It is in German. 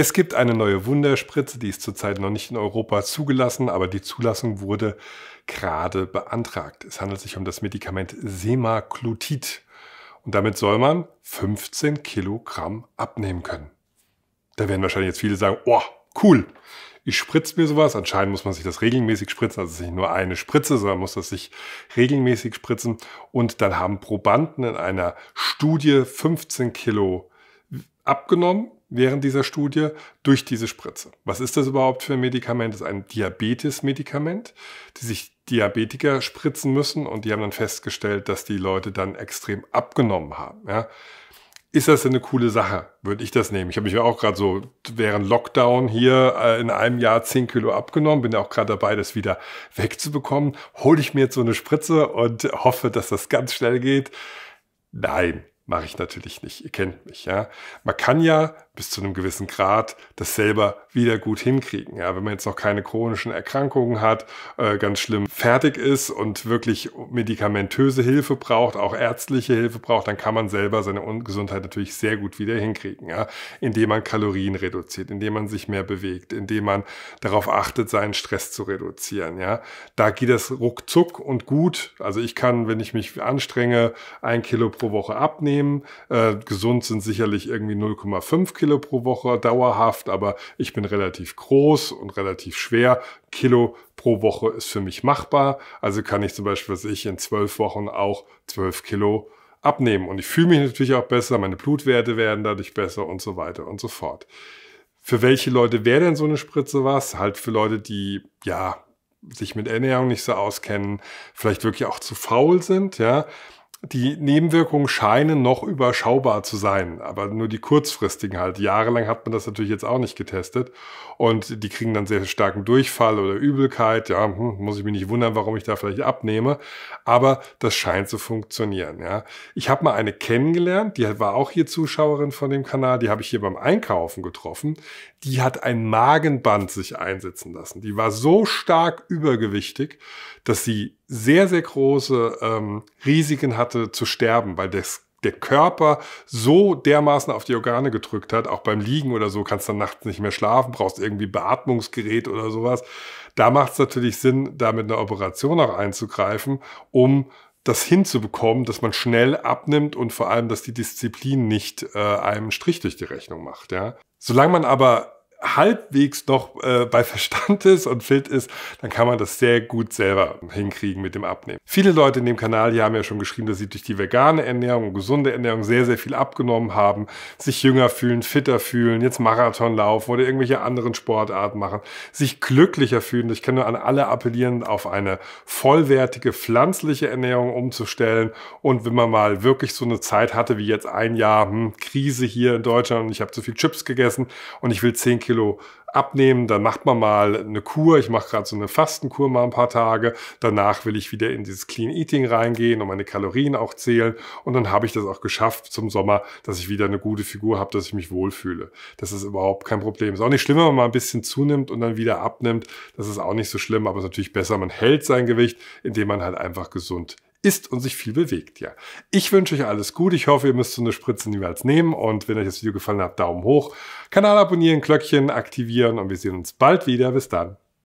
Es gibt eine neue Wunderspritze, die ist zurzeit noch nicht in Europa zugelassen, aber die Zulassung wurde gerade beantragt. Es handelt sich um das Medikament Semaglutid. Und damit soll man 15 Kilogramm abnehmen können. Da werden wahrscheinlich jetzt viele sagen, oh, cool, ich spritze mir sowas. Anscheinend muss man sich das regelmäßig spritzen. Also nicht nur eine Spritze, sondern muss das sich regelmäßig spritzen. Und dann haben Probanden in einer Studie 15 Kilo abgenommen während dieser Studie durch diese Spritze. Was ist das überhaupt für ein Medikament? Das ist ein Diabetes-Medikament, die sich Diabetiker spritzen müssen und die haben dann festgestellt, dass die Leute dann extrem abgenommen haben. Ja. Ist das denn eine coole Sache? Würde ich das nehmen? Ich habe mich ja auch gerade so während Lockdown hier äh, in einem Jahr 10 Kilo abgenommen, bin ja auch gerade dabei, das wieder wegzubekommen. Hole ich mir jetzt so eine Spritze und hoffe, dass das ganz schnell geht. Nein, mache ich natürlich nicht. Ihr kennt mich, ja. Man kann ja bis zu einem gewissen Grad das selber wieder gut hinkriegen. Ja, wenn man jetzt noch keine chronischen Erkrankungen hat, äh, ganz schlimm fertig ist und wirklich medikamentöse Hilfe braucht, auch ärztliche Hilfe braucht, dann kann man selber seine Ungesundheit natürlich sehr gut wieder hinkriegen, ja, indem man Kalorien reduziert, indem man sich mehr bewegt, indem man darauf achtet, seinen Stress zu reduzieren, ja. Da geht das ruckzuck und gut. Also ich kann, wenn ich mich anstrenge, ein Kilo pro Woche abnehmen nehmen. Äh, gesund sind sicherlich irgendwie 0,5 Kilo pro Woche dauerhaft, aber ich bin relativ groß und relativ schwer. Kilo pro Woche ist für mich machbar. Also kann ich zum Beispiel, was ich in zwölf Wochen auch zwölf Kilo abnehmen. Und ich fühle mich natürlich auch besser, meine Blutwerte werden dadurch besser und so weiter und so fort. Für welche Leute wäre denn so eine Spritze was? Halt für Leute, die, ja, sich mit Ernährung nicht so auskennen, vielleicht wirklich auch zu faul sind, ja. Die Nebenwirkungen scheinen noch überschaubar zu sein, aber nur die kurzfristigen halt. Jahrelang hat man das natürlich jetzt auch nicht getestet und die kriegen dann sehr starken Durchfall oder Übelkeit. Ja, hm, muss ich mich nicht wundern, warum ich da vielleicht abnehme, aber das scheint zu funktionieren. Ja, ich habe mal eine kennengelernt, die war auch hier Zuschauerin von dem Kanal, die habe ich hier beim Einkaufen getroffen. Die hat ein Magenband sich einsetzen lassen. Die war so stark übergewichtig, dass sie sehr, sehr große ähm, Risiken hatte zu sterben, weil das der Körper so dermaßen auf die Organe gedrückt hat, auch beim Liegen oder so, kannst dann nachts nicht mehr schlafen, brauchst irgendwie Beatmungsgerät oder sowas. Da macht es natürlich Sinn, da mit einer Operation auch einzugreifen, um das hinzubekommen, dass man schnell abnimmt und vor allem, dass die Disziplin nicht äh, einem Strich durch die Rechnung macht. Ja? Solange man aber halbwegs noch äh, bei Verstand ist und fit ist, dann kann man das sehr gut selber hinkriegen mit dem Abnehmen. Viele Leute in dem Kanal hier haben ja schon geschrieben, dass sie durch die vegane Ernährung und gesunde Ernährung sehr, sehr viel abgenommen haben, sich jünger fühlen, fitter fühlen, jetzt Marathon laufen oder irgendwelche anderen Sportarten machen, sich glücklicher fühlen. Ich kann nur an alle appellieren, auf eine vollwertige pflanzliche Ernährung umzustellen. Und wenn man mal wirklich so eine Zeit hatte wie jetzt ein Jahr, hm, Krise hier in Deutschland und ich habe zu viel Chips gegessen und ich will 10 Kilo Kilo abnehmen, dann macht man mal eine Kur. Ich mache gerade so eine Fastenkur mal ein paar Tage. Danach will ich wieder in dieses Clean Eating reingehen und meine Kalorien auch zählen. Und dann habe ich das auch geschafft zum Sommer, dass ich wieder eine gute Figur habe, dass ich mich wohlfühle. Das ist überhaupt kein Problem. Ist auch nicht schlimm, wenn man mal ein bisschen zunimmt und dann wieder abnimmt. Das ist auch nicht so schlimm, aber es ist natürlich besser. Man hält sein Gewicht, indem man halt einfach gesund ist und sich viel bewegt, ja. Ich wünsche euch alles gut. Ich hoffe, ihr müsst so eine Spritze niemals nehmen. Und wenn euch das Video gefallen hat, Daumen hoch, Kanal abonnieren, Glöckchen aktivieren und wir sehen uns bald wieder. Bis dann.